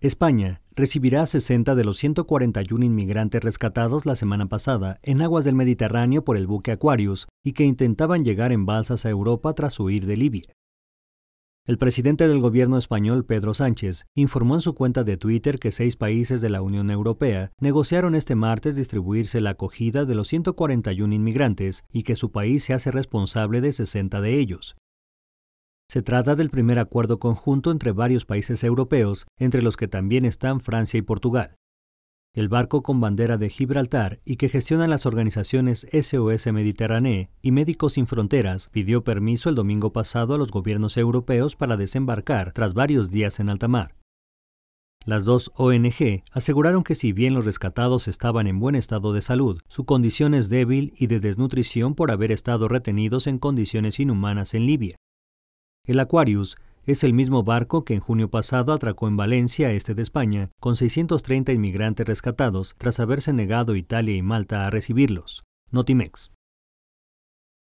España recibirá 60 de los 141 inmigrantes rescatados la semana pasada en aguas del Mediterráneo por el buque Aquarius y que intentaban llegar en balsas a Europa tras huir de Libia. El presidente del gobierno español, Pedro Sánchez, informó en su cuenta de Twitter que seis países de la Unión Europea negociaron este martes distribuirse la acogida de los 141 inmigrantes y que su país se hace responsable de 60 de ellos. Se trata del primer acuerdo conjunto entre varios países europeos, entre los que también están Francia y Portugal. El barco con bandera de Gibraltar y que gestionan las organizaciones SOS Mediterráneo y Médicos Sin Fronteras pidió permiso el domingo pasado a los gobiernos europeos para desembarcar tras varios días en alta mar. Las dos ONG aseguraron que si bien los rescatados estaban en buen estado de salud, su condición es débil y de desnutrición por haber estado retenidos en condiciones inhumanas en Libia. El Aquarius es el mismo barco que en junio pasado atracó en Valencia, este de España, con 630 inmigrantes rescatados tras haberse negado Italia y Malta a recibirlos. Notimex.